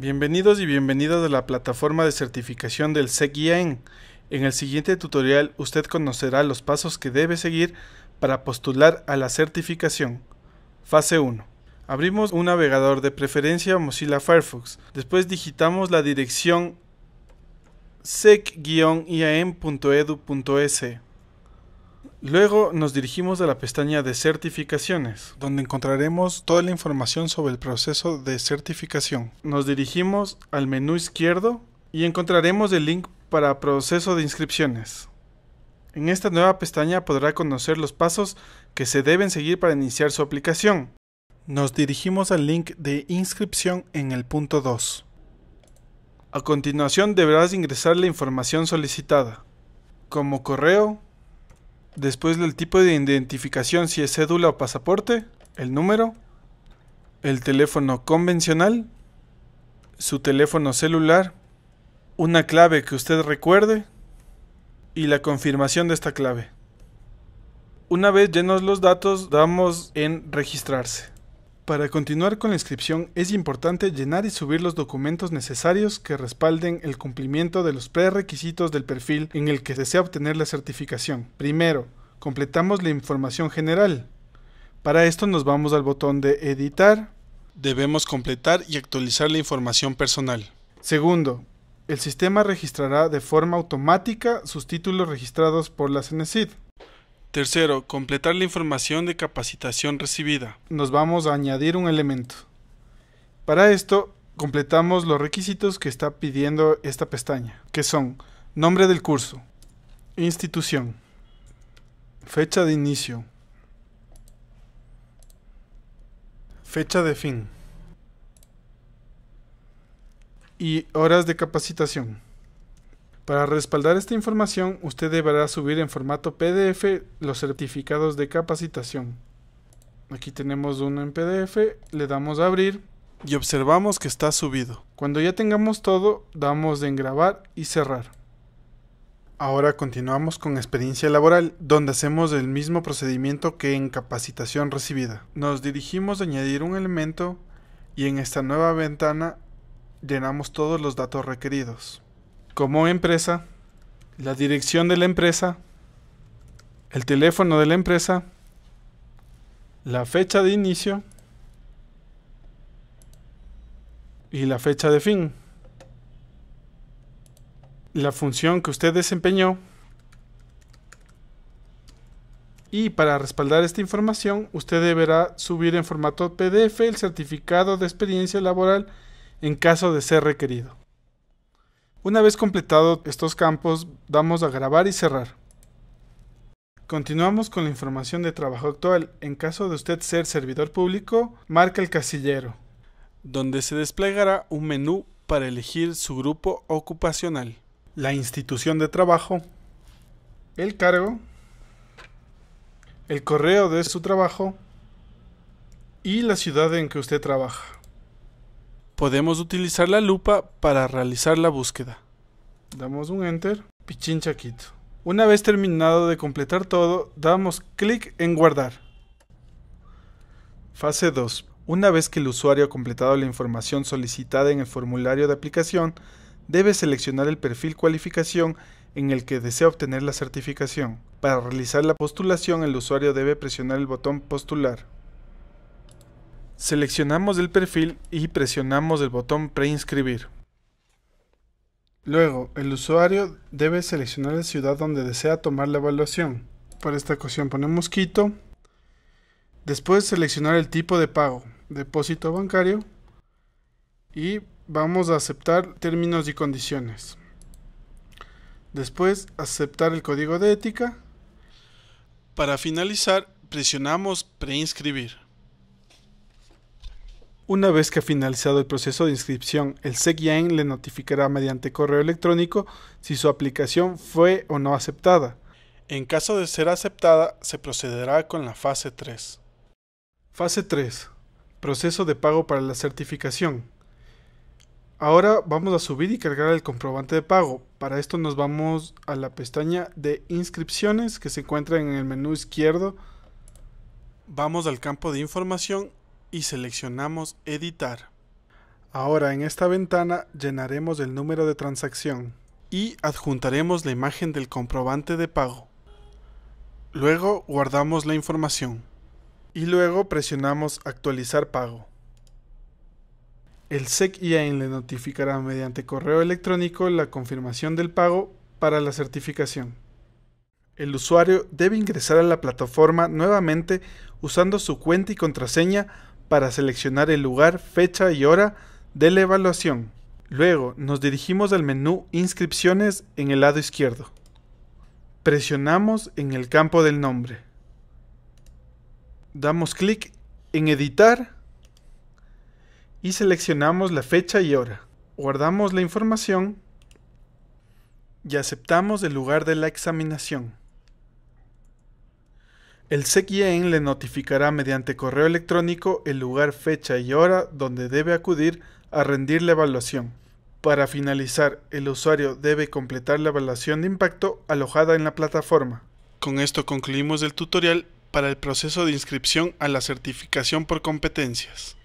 Bienvenidos y bienvenidas a la plataforma de certificación del IAN. En el siguiente tutorial usted conocerá los pasos que debe seguir para postular a la certificación. Fase 1. Abrimos un navegador de preferencia Mozilla Firefox. Después digitamos la dirección sec-iam.edu.es. Luego nos dirigimos a la pestaña de certificaciones, donde encontraremos toda la información sobre el proceso de certificación. Nos dirigimos al menú izquierdo y encontraremos el link para proceso de inscripciones. En esta nueva pestaña podrá conocer los pasos que se deben seguir para iniciar su aplicación. Nos dirigimos al link de inscripción en el punto 2. A continuación deberás ingresar la información solicitada, como correo, Después del tipo de identificación, si es cédula o pasaporte, el número, el teléfono convencional, su teléfono celular, una clave que usted recuerde y la confirmación de esta clave. Una vez llenos los datos, damos en registrarse. Para continuar con la inscripción es importante llenar y subir los documentos necesarios que respalden el cumplimiento de los prerequisitos del perfil en el que desea obtener la certificación. Primero, completamos la información general. Para esto nos vamos al botón de editar. Debemos completar y actualizar la información personal. Segundo, el sistema registrará de forma automática sus títulos registrados por la CNESID. Tercero, completar la información de capacitación recibida. Nos vamos a añadir un elemento. Para esto, completamos los requisitos que está pidiendo esta pestaña, que son nombre del curso, institución, fecha de inicio, fecha de fin y horas de capacitación. Para respaldar esta información, usted deberá subir en formato PDF los certificados de capacitación. Aquí tenemos uno en PDF, le damos a abrir y observamos que está subido. Cuando ya tengamos todo, damos en grabar y cerrar. Ahora continuamos con experiencia laboral, donde hacemos el mismo procedimiento que en capacitación recibida. Nos dirigimos a añadir un elemento y en esta nueva ventana llenamos todos los datos requeridos como empresa, la dirección de la empresa, el teléfono de la empresa, la fecha de inicio y la fecha de fin, la función que usted desempeñó y para respaldar esta información usted deberá subir en formato PDF el certificado de experiencia laboral en caso de ser requerido. Una vez completados estos campos, damos a grabar y cerrar. Continuamos con la información de trabajo actual. En caso de usted ser servidor público, marca el casillero, donde se desplegará un menú para elegir su grupo ocupacional, la institución de trabajo, el cargo, el correo de su trabajo y la ciudad en que usted trabaja podemos utilizar la lupa para realizar la búsqueda. Damos un enter, Pichincha quito. Una vez terminado de completar todo, damos clic en guardar. Fase 2. Una vez que el usuario ha completado la información solicitada en el formulario de aplicación, debe seleccionar el perfil cualificación en el que desea obtener la certificación. Para realizar la postulación, el usuario debe presionar el botón postular. Seleccionamos el perfil y presionamos el botón Preinscribir. Luego, el usuario debe seleccionar la ciudad donde desea tomar la evaluación. Para esta ocasión ponemos Quito. Después seleccionar el tipo de pago, depósito bancario. Y vamos a aceptar términos y condiciones. Después aceptar el código de ética. Para finalizar, presionamos preinscribir. Una vez que ha finalizado el proceso de inscripción, el SEGIAEN le notificará mediante correo electrónico si su aplicación fue o no aceptada. En caso de ser aceptada, se procederá con la fase 3. Fase 3. Proceso de pago para la certificación. Ahora vamos a subir y cargar el comprobante de pago. Para esto nos vamos a la pestaña de inscripciones que se encuentra en el menú izquierdo. Vamos al campo de información y seleccionamos editar. Ahora en esta ventana llenaremos el número de transacción y adjuntaremos la imagen del comprobante de pago. Luego guardamos la información y luego presionamos actualizar pago. El sec IAIN le notificará mediante correo electrónico la confirmación del pago para la certificación. El usuario debe ingresar a la plataforma nuevamente usando su cuenta y contraseña para seleccionar el lugar, fecha y hora de la evaluación. Luego nos dirigimos al menú Inscripciones en el lado izquierdo. Presionamos en el campo del nombre. Damos clic en Editar y seleccionamos la fecha y hora. Guardamos la información y aceptamos el lugar de la examinación. El CECIEN le notificará mediante correo electrónico el lugar, fecha y hora donde debe acudir a rendir la evaluación. Para finalizar, el usuario debe completar la evaluación de impacto alojada en la plataforma. Con esto concluimos el tutorial para el proceso de inscripción a la certificación por competencias.